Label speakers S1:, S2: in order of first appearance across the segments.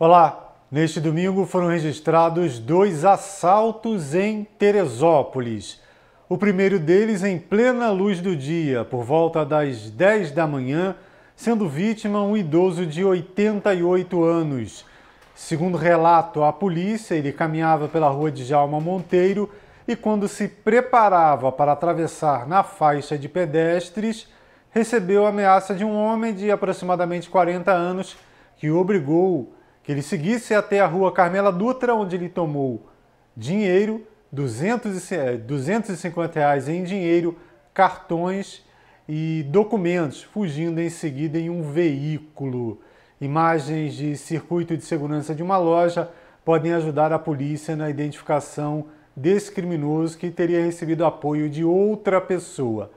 S1: Olá! Neste domingo foram registrados dois assaltos em Teresópolis. O primeiro deles em plena luz do dia, por volta das 10 da manhã, sendo vítima um idoso de 88 anos. Segundo relato à polícia, ele caminhava pela rua de Jalma Monteiro e, quando se preparava para atravessar na faixa de pedestres, recebeu a ameaça de um homem de aproximadamente 40 anos que o obrigou que ele seguisse até a rua Carmela Dutra, onde ele tomou dinheiro, 200 250 reais em dinheiro, cartões e documentos, fugindo em seguida em um veículo. Imagens de circuito de segurança de uma loja podem ajudar a polícia na identificação desse criminoso que teria recebido apoio de outra pessoa.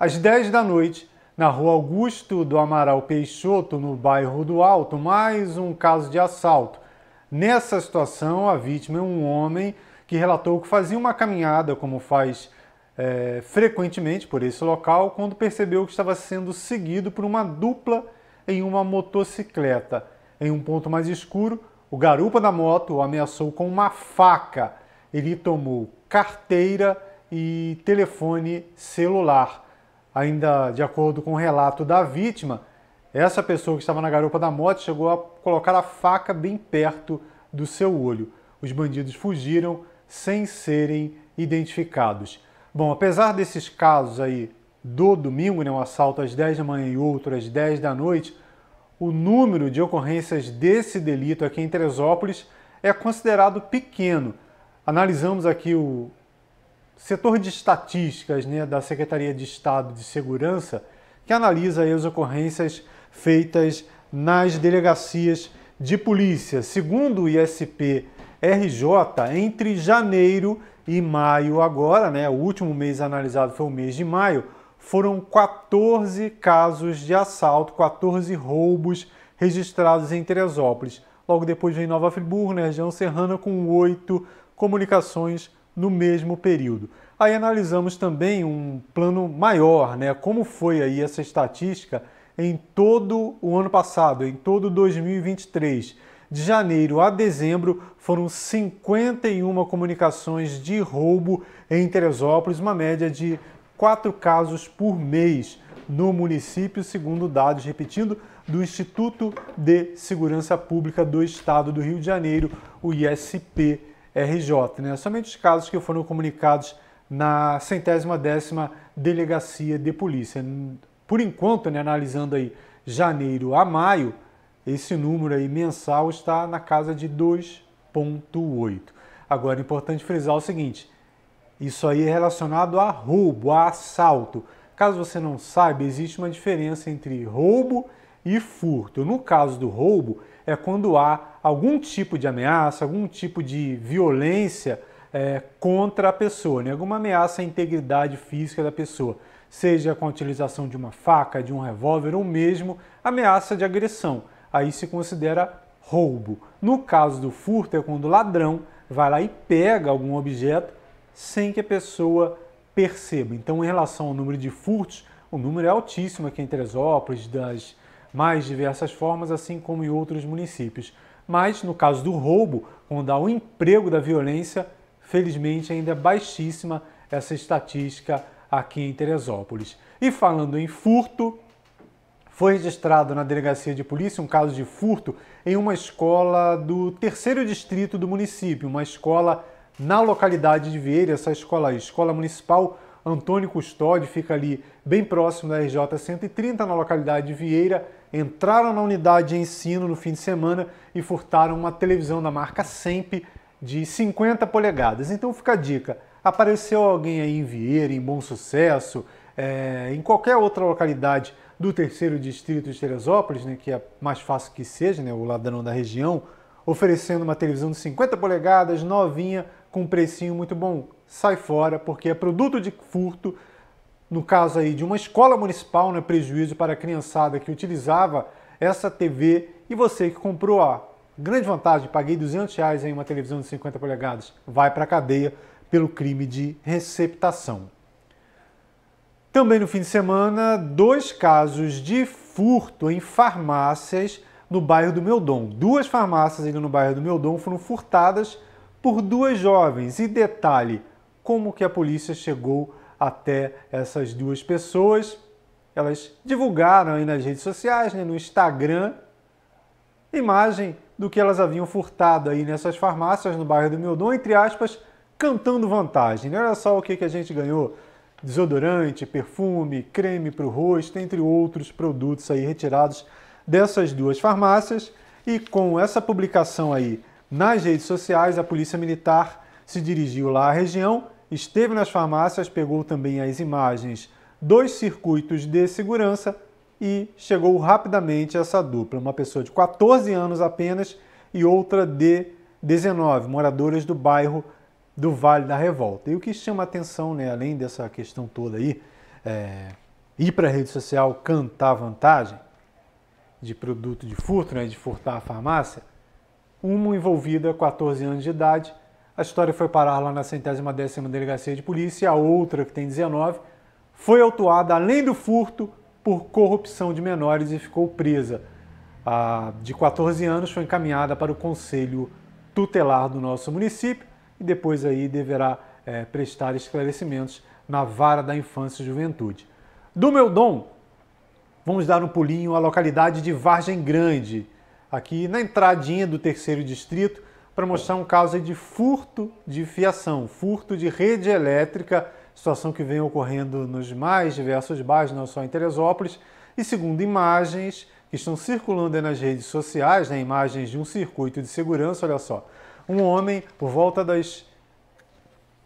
S1: Às 10 da noite, na rua Augusto do Amaral Peixoto, no bairro do Alto, mais um caso de assalto. Nessa situação, a vítima é um homem que relatou que fazia uma caminhada, como faz é, frequentemente por esse local, quando percebeu que estava sendo seguido por uma dupla em uma motocicleta. Em um ponto mais escuro, o garupa da moto o ameaçou com uma faca. Ele tomou carteira e telefone celular. Ainda de acordo com o relato da vítima, essa pessoa que estava na garupa da moto chegou a colocar a faca bem perto do seu olho. Os bandidos fugiram sem serem identificados. Bom, apesar desses casos aí do domingo, né, um assalto às 10 da manhã e outro às 10 da noite, o número de ocorrências desse delito aqui em Teresópolis é considerado pequeno. Analisamos aqui o setor de estatísticas né, da Secretaria de Estado de Segurança, que analisa as ocorrências feitas nas delegacias de polícia. Segundo o ISP RJ, entre janeiro e maio agora, né, o último mês analisado foi o mês de maio, foram 14 casos de assalto, 14 roubos registrados em Teresópolis. Logo depois vem Nova Friburgo, na região serrana, com oito comunicações no mesmo período. Aí analisamos também um plano maior, né? Como foi aí essa estatística em todo o ano passado, em todo 2023. De janeiro a dezembro foram 51 comunicações de roubo em Teresópolis, uma média de quatro casos por mês no município, segundo dados, repetindo, do Instituto de Segurança Pública do Estado do Rio de Janeiro, o ISP RJ. Né? Somente os casos que foram comunicados na centésima décima delegacia de polícia. Por enquanto, né, analisando aí janeiro a maio, esse número aí mensal está na casa de 2,8. Agora é importante frisar o seguinte: isso aí é relacionado a roubo, a assalto. Caso você não saiba, existe uma diferença entre roubo e furto. No caso do roubo, é quando há algum tipo de ameaça, algum tipo de violência é, contra a pessoa, né? alguma ameaça à integridade física da pessoa, seja com a utilização de uma faca, de um revólver ou mesmo ameaça de agressão. Aí se considera roubo. No caso do furto, é quando o ladrão vai lá e pega algum objeto sem que a pessoa perceba. Então, em relação ao número de furtos, o número é altíssimo aqui em Teresópolis, das mais diversas formas, assim como em outros municípios. Mas, no caso do roubo, quando há o um emprego da violência, felizmente ainda é baixíssima essa estatística aqui em Teresópolis. E falando em furto, foi registrado na delegacia de polícia um caso de furto em uma escola do terceiro distrito do município, uma escola na localidade de Vieira, essa escola, aí, Escola Municipal Antônio Custódio fica ali bem próximo da RJ 130, na localidade de Vieira. Entraram na unidade de ensino no fim de semana e furtaram uma televisão da marca Semp de 50 polegadas. Então fica a dica: apareceu alguém aí em Vieira, em Bom Sucesso, é, em qualquer outra localidade do terceiro distrito de Teresópolis, né, que é mais fácil que seja, né, o ladrão da região, oferecendo uma televisão de 50 polegadas, novinha, com um precinho muito bom sai fora, porque é produto de furto, no caso aí de uma escola municipal, né, prejuízo para a criançada que utilizava essa TV e você que comprou a grande vantagem, paguei 200 reais em uma televisão de 50 polegadas, vai para a cadeia pelo crime de receptação. Também no fim de semana, dois casos de furto em farmácias no bairro do meldom Duas farmácias ainda no bairro do meldom foram furtadas por duas jovens. E detalhe, como que a polícia chegou até essas duas pessoas. Elas divulgaram aí nas redes sociais, né, no Instagram, imagem do que elas haviam furtado aí nessas farmácias no bairro do Meudon, entre aspas, cantando vantagem. Né? Olha só o que, que a gente ganhou: desodorante, perfume, creme para o rosto, entre outros produtos aí retirados dessas duas farmácias. E com essa publicação aí nas redes sociais, a Polícia Militar se dirigiu lá à região esteve nas farmácias, pegou também as imagens dos circuitos de segurança e chegou rapidamente a essa dupla, uma pessoa de 14 anos apenas e outra de 19, moradoras do bairro do Vale da Revolta. E o que chama atenção, né, além dessa questão toda aí, é, ir para a rede social cantar vantagem de produto de furto, né, de furtar a farmácia, uma envolvida 14 anos de idade a história foi parar lá na centésima décima delegacia de polícia, a outra, que tem 19, foi autuada, além do furto, por corrupção de menores e ficou presa. A de 14 anos foi encaminhada para o conselho tutelar do nosso município e depois aí deverá é, prestar esclarecimentos na vara da infância e juventude. Do meu dom, vamos dar um pulinho à localidade de Vargem Grande, aqui na entradinha do terceiro distrito, para mostrar um caso de furto de fiação, furto de rede elétrica, situação que vem ocorrendo nos mais diversos bairros, não só em Teresópolis, e segundo imagens que estão circulando nas redes sociais, né, imagens de um circuito de segurança, olha só, um homem, por volta das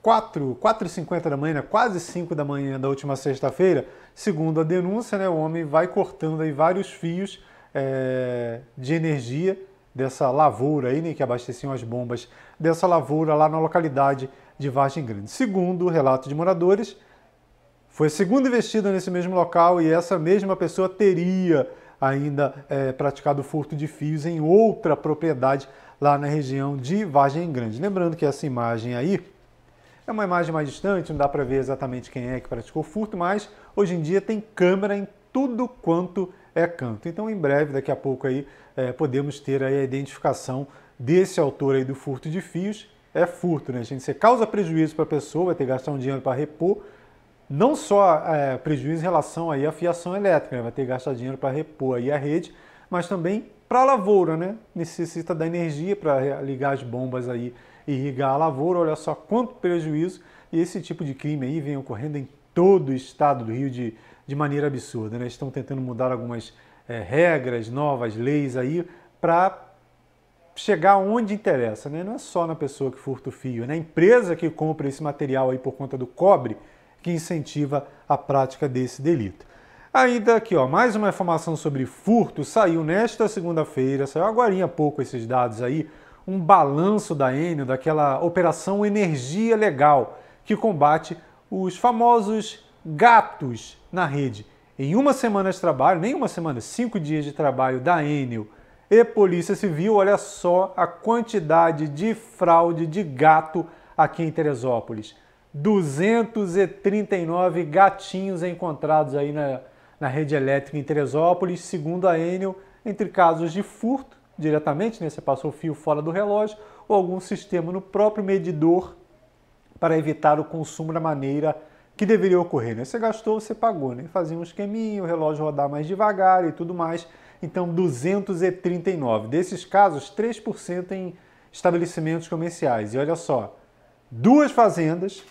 S1: 4, 4 50 da manhã, quase 5 da manhã da última sexta-feira, segundo a denúncia, né, o homem vai cortando aí vários fios é, de energia dessa lavoura aí, né, que abasteciam as bombas dessa lavoura lá na localidade de Vargem Grande. Segundo o relato de moradores, foi a segunda investida nesse mesmo local e essa mesma pessoa teria ainda é, praticado furto de fios em outra propriedade lá na região de Vargem Grande. Lembrando que essa imagem aí é uma imagem mais distante, não dá para ver exatamente quem é que praticou furto, mas hoje em dia tem câmera em tudo quanto é canto. Então, em breve, daqui a pouco aí, é, podemos ter aí a identificação desse autor aí do furto de fios. É furto, né, gente? Você causa prejuízo para a pessoa, vai ter que gastar um dinheiro para repor, não só é, prejuízo em relação aí à fiação elétrica, né? vai ter que gastar dinheiro para repor aí a rede, mas também para a lavoura, né? Necessita da energia para ligar as bombas aí e irrigar a lavoura. Olha só quanto prejuízo. E esse tipo de crime aí vem ocorrendo em todo o estado do Rio de Janeiro de maneira absurda. Né? Estão tentando mudar algumas é, regras, novas leis aí para chegar onde interessa, né? Não é só na pessoa que furta o fio, né? empresa que compra esse material aí por conta do cobre que incentiva a prática desse delito. Ainda aqui, ó, mais uma informação sobre furto saiu nesta segunda-feira, saiu agora há pouco esses dados aí, um balanço da Enel, daquela operação Energia Legal, que combate os famosos gatos na rede. Em uma semana de trabalho, nem uma semana, cinco dias de trabalho da Enel e Polícia Civil, olha só a quantidade de fraude de gato aqui em Teresópolis. 239 gatinhos encontrados aí na, na rede elétrica em Teresópolis, segundo a Enel, entre casos de furto diretamente, né, você passou o fio fora do relógio, ou algum sistema no próprio medidor para evitar o consumo da maneira que deveria ocorrer, né? Você gastou, você pagou, né? Fazia um esqueminha, o relógio rodar mais devagar e tudo mais. Então, 239. Desses casos, 3% em estabelecimentos comerciais. E olha só, duas fazendas,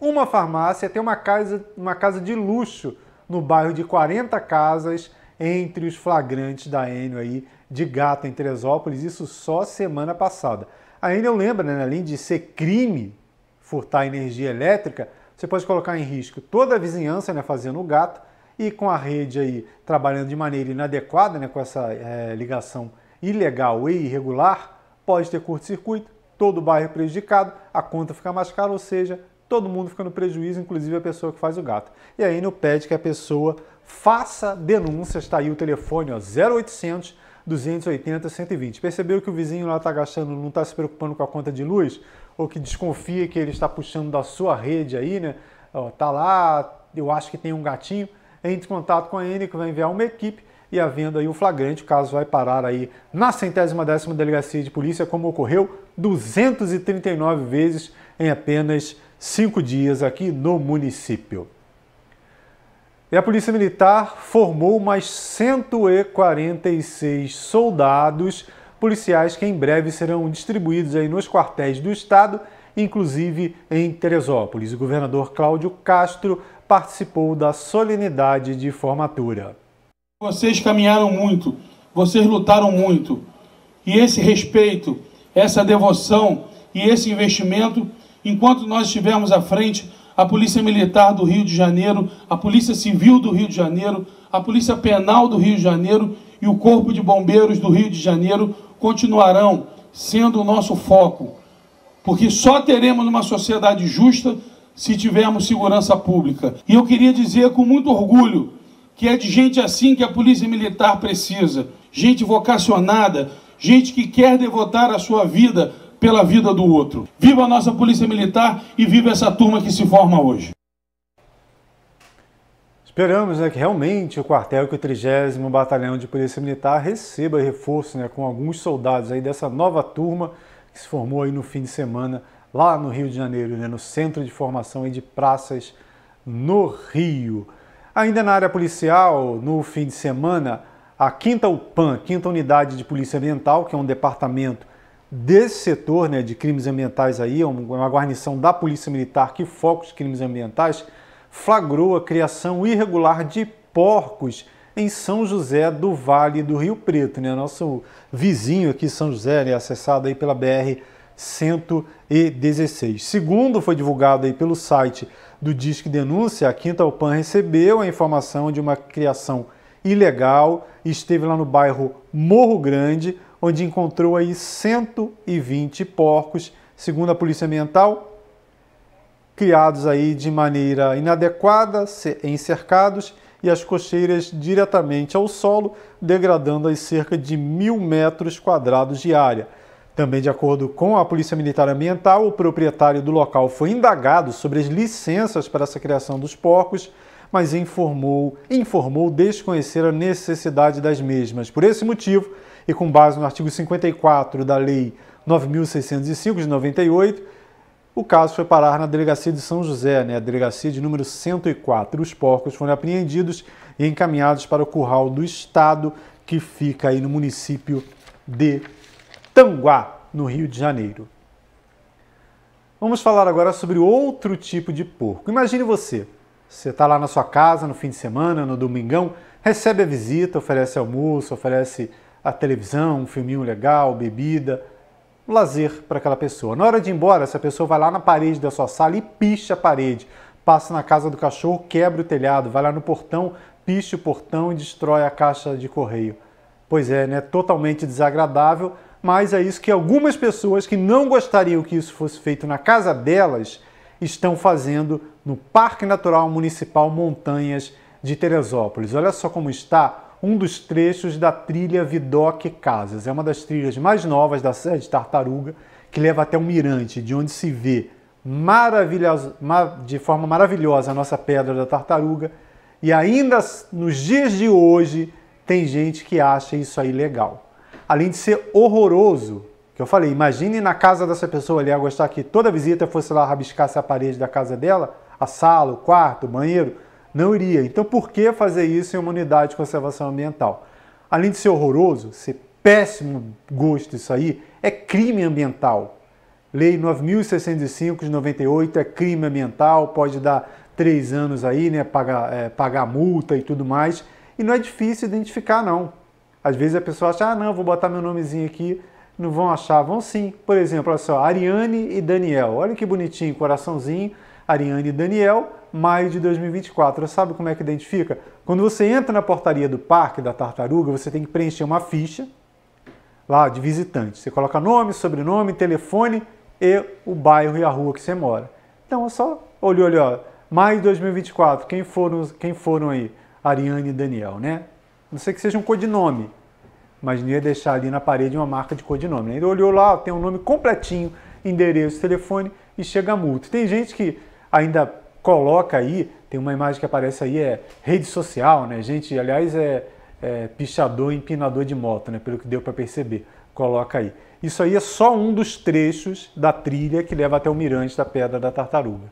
S1: uma farmácia, tem uma casa, uma casa de luxo no bairro de 40 casas entre os flagrantes da Enio aí de gato em Teresópolis, isso só semana passada. A Enio lembra, né, além de ser crime furtar energia elétrica, você pode colocar em risco toda a vizinhança né, fazendo o gato e com a rede aí trabalhando de maneira inadequada, né, com essa é, ligação ilegal e irregular, pode ter curto-circuito, todo o bairro prejudicado, a conta fica mais cara, ou seja, todo mundo fica no prejuízo, inclusive a pessoa que faz o gato. E aí no pede que a pessoa faça denúncias, está aí o telefone ó, 0800 280 120. Percebeu que o vizinho lá está gastando, não está se preocupando com a conta de luz? ou que desconfia que ele está puxando da sua rede aí, né? Ó, tá lá, eu acho que tem um gatinho, entre em contato com a N que vai enviar uma equipe e havendo aí o flagrante, o caso vai parar aí na centésima décima delegacia de polícia, como ocorreu 239 vezes em apenas cinco dias aqui no município. E a Polícia Militar formou mais 146 soldados policiais que em breve serão distribuídos aí nos quartéis do Estado, inclusive em Teresópolis. O governador Cláudio Castro participou da solenidade de formatura. Vocês caminharam muito, vocês lutaram muito. E esse respeito, essa devoção e esse investimento, enquanto nós estivermos à frente, a Polícia Militar do Rio de Janeiro, a Polícia Civil do Rio de Janeiro, a Polícia Penal do Rio de Janeiro e o Corpo de Bombeiros do Rio de Janeiro continuarão sendo o nosso foco, porque só teremos uma sociedade justa se tivermos segurança pública. E eu queria dizer com muito orgulho que é de gente assim que a Polícia Militar precisa, gente vocacionada, gente que quer devotar a sua vida pela vida do outro. Viva a nossa Polícia Militar e viva essa turma que se forma hoje. Esperamos né, que realmente o quartel, que o 30 Batalhão de Polícia Militar receba reforço né, com alguns soldados aí dessa nova turma que se formou aí no fim de semana lá no Rio de Janeiro, né, no Centro de Formação de Praças no Rio. Ainda na área policial, no fim de semana, a Quinta Upan, Quinta Unidade de Polícia Ambiental, que é um departamento desse setor né, de crimes ambientais aí, é uma guarnição da Polícia Militar que foca os crimes ambientais, flagrou a criação irregular de porcos em São José do Vale do Rio Preto, né? Nosso vizinho aqui, São José, né? acessado aí pela BR 116. Segundo foi divulgado aí pelo site do Disque Denúncia, a Quinta Alpan recebeu a informação de uma criação ilegal, e esteve lá no bairro Morro Grande, onde encontrou aí 120 porcos. Segundo a Polícia Ambiental, criados aí de maneira inadequada, encercados e as cocheiras diretamente ao solo, degradando cerca de mil metros quadrados de área. Também, de acordo com a Polícia Militar Ambiental, o proprietário do local foi indagado sobre as licenças para essa criação dos porcos, mas informou, informou desconhecer a necessidade das mesmas. Por esse motivo, e com base no artigo 54 da Lei 9605 de 98, o caso foi parar na delegacia de São José, né, a delegacia de número 104. Os porcos foram apreendidos e encaminhados para o curral do Estado, que fica aí no município de Tanguá, no Rio de Janeiro. Vamos falar agora sobre outro tipo de porco. Imagine você, você está lá na sua casa no fim de semana, no domingão, recebe a visita, oferece almoço, oferece a televisão, um filminho legal, bebida, lazer para aquela pessoa. Na hora de ir embora, essa pessoa vai lá na parede da sua sala e picha a parede, passa na casa do cachorro, quebra o telhado, vai lá no portão, picha o portão e destrói a caixa de correio. Pois é, né? Totalmente desagradável, mas é isso que algumas pessoas que não gostariam que isso fosse feito na casa delas estão fazendo no Parque Natural Municipal Montanhas de Teresópolis. Olha só como está um dos trechos da trilha Vidoque Casas. É uma das trilhas mais novas da Serra de Tartaruga, que leva até um mirante, de onde se vê de forma maravilhosa a nossa pedra da tartaruga. E ainda nos dias de hoje, tem gente que acha isso aí legal. Além de ser horroroso, que eu falei, imagine na casa dessa pessoa ali, a gostar que toda visita fosse lá rabiscar a parede da casa dela, a sala, o quarto, o banheiro, não iria. Então por que fazer isso em uma unidade de conservação ambiental? Além de ser horroroso, ser péssimo gosto isso aí, é crime ambiental. Lei 9.605 de 98 é crime ambiental, pode dar três anos aí, né? Pagar, é, pagar multa e tudo mais. E não é difícil identificar, não. Às vezes a pessoa acha, ah, não, vou botar meu nomezinho aqui. Não vão achar, vão sim. Por exemplo, olha só, Ariane e Daniel. Olha que bonitinho, coraçãozinho. Ariane e Daniel maio de 2024. Sabe como é que identifica? Quando você entra na portaria do Parque da Tartaruga, você tem que preencher uma ficha lá de visitante. Você coloca nome, sobrenome, telefone e o bairro e a rua que você mora. Então, só olhou ali, ó, maio de 2024, quem foram, quem foram aí? Ariane e Daniel, né? Não sei que seja um codinome, mas não ia deixar ali na parede uma marca de codinome. Né? Ele olhou lá, tem um nome completinho, endereço, telefone e chega a multa. Tem gente que ainda coloca aí, tem uma imagem que aparece aí, é rede social, né? Gente, aliás, é, é pichador, empinador de moto, né? Pelo que deu para perceber. Coloca aí. Isso aí é só um dos trechos da trilha que leva até o mirante da Pedra da Tartaruga.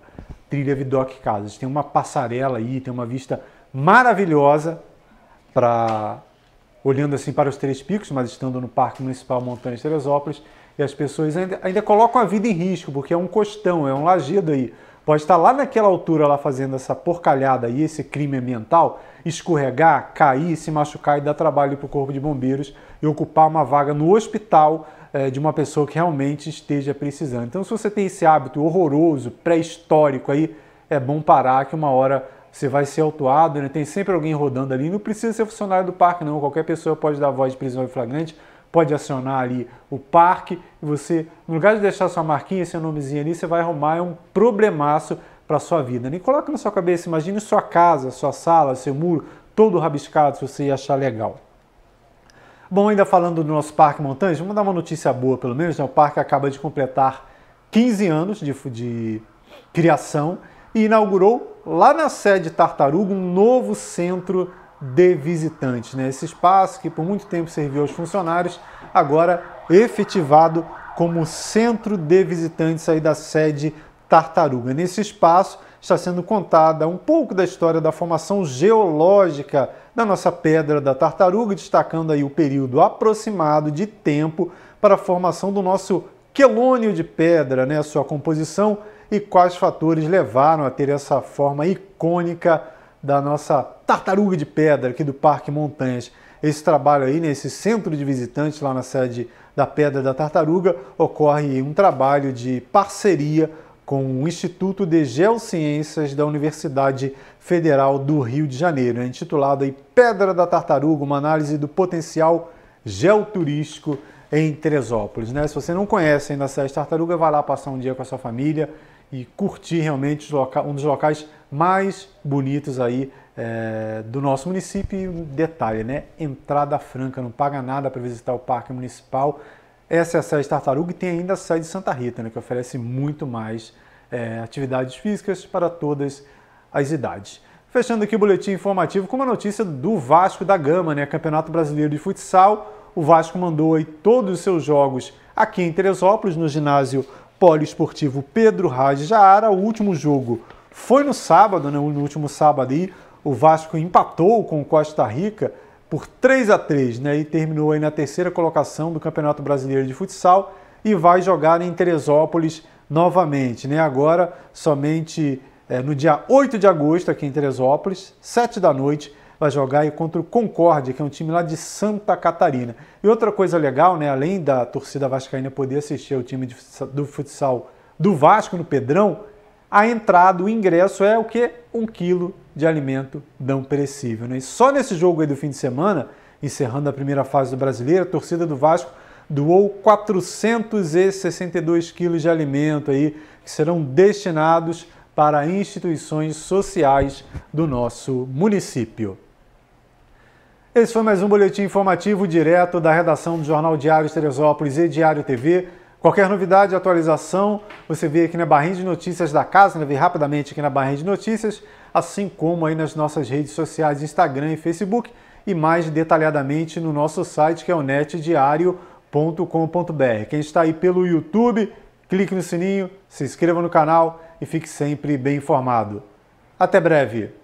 S1: Trilha Vidoc Casas. Tem uma passarela aí, tem uma vista maravilhosa para olhando assim para os Três Picos, mas estando no Parque Municipal Montanhas Teresópolis, e as pessoas ainda, ainda colocam a vida em risco, porque é um costão, é um lagido aí pode estar lá naquela altura lá fazendo essa porcalhada e esse crime ambiental, escorregar, cair, se machucar e dar trabalho para o corpo de bombeiros e ocupar uma vaga no hospital é, de uma pessoa que realmente esteja precisando. Então, se você tem esse hábito horroroso, pré-histórico aí, é bom parar que uma hora você vai ser autuado, né? tem sempre alguém rodando ali, não precisa ser funcionário do parque não, qualquer pessoa pode dar voz de prisão em flagrante, pode acionar ali o parque e você, no lugar de deixar sua marquinha, seu nomezinho ali, você vai arrumar é um problemaço para sua vida. Nem né? coloca na sua cabeça, imagine sua casa, sua sala, seu muro, todo rabiscado, se você achar legal. Bom, ainda falando do nosso Parque Montanhas, vamos dar uma notícia boa, pelo menos, né? O parque acaba de completar 15 anos de, de criação e inaugurou lá na sede Tartaruga um novo centro de visitantes. Né? Esse espaço que por muito tempo serviu aos funcionários, agora efetivado como centro de visitantes aí da sede Tartaruga. Nesse espaço está sendo contada um pouco da história da formação geológica da nossa pedra da tartaruga, destacando aí o período aproximado de tempo para a formação do nosso quelônio de pedra, né, a sua composição e quais fatores levaram a ter essa forma icônica da nossa tartaruga de pedra aqui do Parque Montanhas. Esse trabalho aí, nesse né, centro de visitantes lá na sede da Pedra da Tartaruga, ocorre um trabalho de parceria com o Instituto de Geociências da Universidade Federal do Rio de Janeiro, é intitulado aí Pedra da Tartaruga, uma análise do potencial geoturístico em Teresópolis. Né? Se você não conhece ainda a Sede Tartaruga, vai lá passar um dia com a sua família e curtir realmente um dos locais mais bonitos aí é, do nosso município. E detalhe, né? Entrada franca, não paga nada para visitar o Parque Municipal. Essa é a sede Tartaruga e tem ainda a sede Santa Rita, né, que oferece muito mais é, atividades físicas para todas as idades. Fechando aqui o boletim informativo com uma notícia do Vasco da Gama, né? Campeonato Brasileiro de Futsal. O Vasco mandou aí todos os seus jogos aqui em Teresópolis, no ginásio poliesportivo Pedro Raj Jara. O último jogo foi no sábado, né, no último sábado aí, o Vasco empatou com o Costa Rica por 3 a 3 né, e terminou aí na terceira colocação do Campeonato Brasileiro de Futsal e vai jogar em Teresópolis novamente. Né, agora, somente é, no dia 8 de agosto, aqui em Teresópolis, 7 da noite, vai jogar aí contra o Concórdia, que é um time lá de Santa Catarina. E outra coisa legal, né, além da torcida vascaína poder assistir ao time de, do futsal do Vasco no Pedrão, a entrada, o ingresso é o que? Um quilo de alimento não perecível. Né? E só nesse jogo aí do fim de semana, encerrando a primeira fase do brasileiro, a torcida do Vasco doou 462 quilos de alimento aí que serão destinados para instituições sociais do nosso município. Esse foi mais um boletim informativo direto da redação do Jornal Diário de Teresópolis e Diário TV. Qualquer novidade, atualização, você vê aqui na barrinha de notícias da casa, né? vê rapidamente aqui na barrinha de notícias, assim como aí nas nossas redes sociais, Instagram e Facebook, e mais detalhadamente no nosso site que é o netdiario.com.br. Quem está aí pelo YouTube, clique no sininho, se inscreva no canal e fique sempre bem informado. Até breve!